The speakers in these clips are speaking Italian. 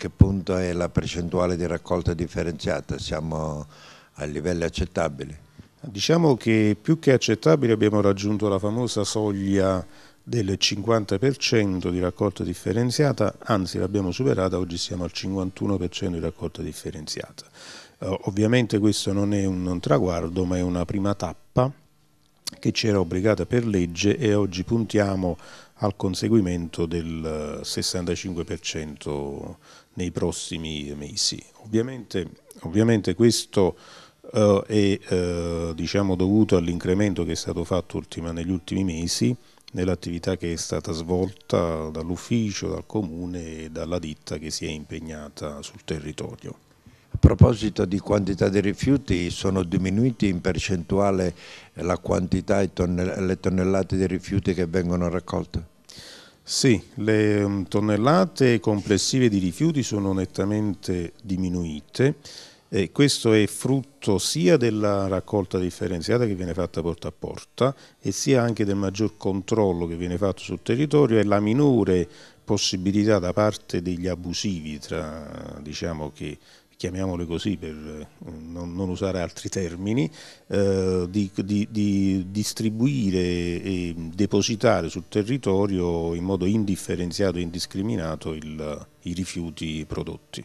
che punto è la percentuale di raccolta differenziata? Siamo a livelli accettabili? Diciamo che più che accettabile abbiamo raggiunto la famosa soglia del 50% di raccolta differenziata, anzi l'abbiamo superata, oggi siamo al 51% di raccolta differenziata. Eh, ovviamente questo non è un, un traguardo, ma è una prima tappa che ci era obbligata per legge e oggi puntiamo al conseguimento del 65% eh, nei prossimi mesi. Ovviamente, ovviamente questo eh, è eh, diciamo dovuto all'incremento che è stato fatto ultima, negli ultimi mesi nell'attività che è stata svolta dall'ufficio, dal comune e dalla ditta che si è impegnata sul territorio proposito di quantità di rifiuti, sono diminuiti in percentuale la quantità e le tonnellate di rifiuti che vengono raccolte? Sì, le mm, tonnellate complessive di rifiuti sono nettamente diminuite e questo è frutto sia della raccolta differenziata che viene fatta porta a porta e sia anche del maggior controllo che viene fatto sul territorio e la minore possibilità da parte degli abusivi tra, diciamo, che chiamiamole così per eh, non, non usare altri termini, eh, di, di, di, distribuire e depositare sul territorio in modo indifferenziato e indiscriminato il, i rifiuti prodotti.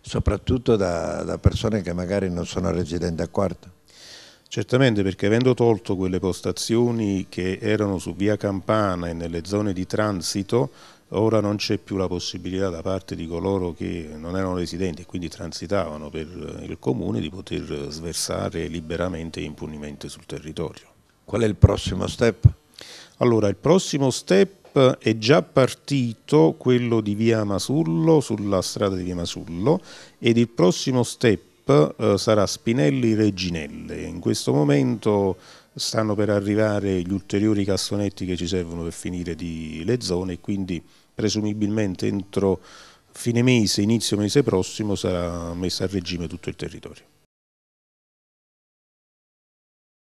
Soprattutto da, da persone che magari non sono residenti a quarto? Certamente perché avendo tolto quelle postazioni che erano su via Campana e nelle zone di transito, ora non c'è più la possibilità da parte di coloro che non erano residenti e quindi transitavano per eh, il comune di poter sversare liberamente e impunemente sul territorio. Qual è il prossimo step? Allora, il prossimo step è già partito quello di via Masullo sulla strada di via Masullo ed il prossimo step eh, sarà Spinelli-Reginelle. In questo momento stanno per arrivare gli ulteriori cassonetti che ci servono per finire di, le zone, quindi presumibilmente entro fine mese, inizio mese prossimo sarà messa a regime tutto il territorio.